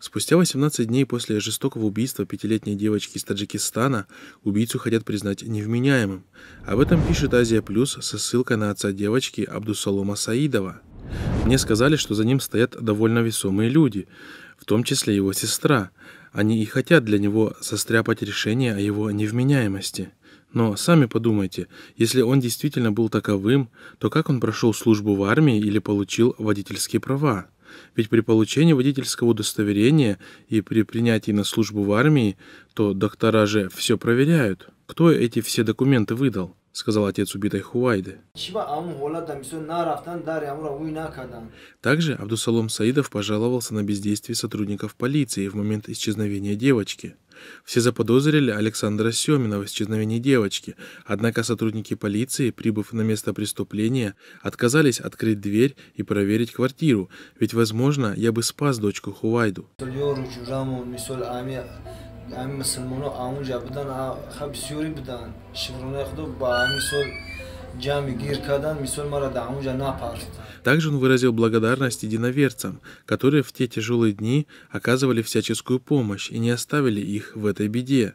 Спустя 18 дней после жестокого убийства пятилетней девочки из Таджикистана убийцу хотят признать невменяемым. Об этом пишет Азия Плюс со ссылкой на отца девочки Абдусалома Саидова. Мне сказали, что за ним стоят довольно весомые люди, в том числе его сестра. Они и хотят для него состряпать решение о его невменяемости. Но сами подумайте, если он действительно был таковым, то как он прошел службу в армии или получил водительские права? Ведь при получении водительского удостоверения и при принятии на службу в армии, то доктора же все проверяют. Кто эти все документы выдал? сказал отец убитой Хуайды. А Также Абдусалом Саидов пожаловался на бездействие сотрудников полиции в момент исчезновения девочки. Все заподозрили Александра Семина в исчезновении девочки, однако сотрудники полиции, прибыв на место преступления, отказались открыть дверь и проверить квартиру, ведь, возможно, я бы спас дочку Хувайду. Также он выразил благодарность единоверцам, которые в те тяжелые дни оказывали всяческую помощь и не оставили их в этой беде.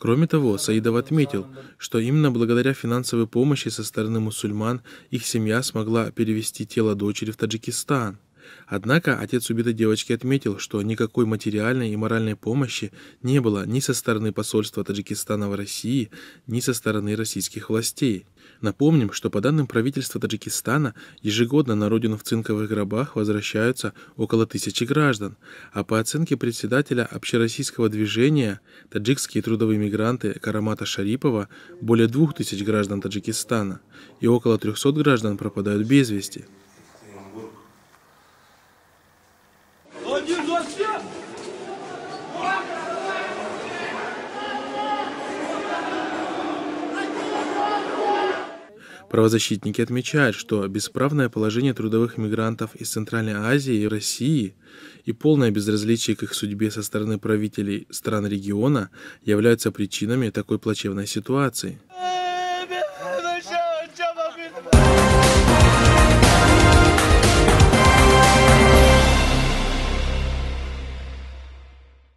Кроме того, Саидов отметил, что именно благодаря финансовой помощи со стороны мусульман их семья смогла перевести тело дочери в Таджикистан. Однако отец убитой девочки отметил, что никакой материальной и моральной помощи не было ни со стороны посольства Таджикистана в России, ни со стороны российских властей. Напомним, что по данным правительства Таджикистана, ежегодно на родину в цинковых гробах возвращаются около тысячи граждан, а по оценке председателя общероссийского движения таджикские трудовые мигранты Карамата Шарипова более двух тысяч граждан Таджикистана и около 300 граждан пропадают без вести. Правозащитники отмечают, что бесправное положение трудовых мигрантов из Центральной Азии и России и полное безразличие к их судьбе со стороны правителей стран региона являются причинами такой плачевной ситуации.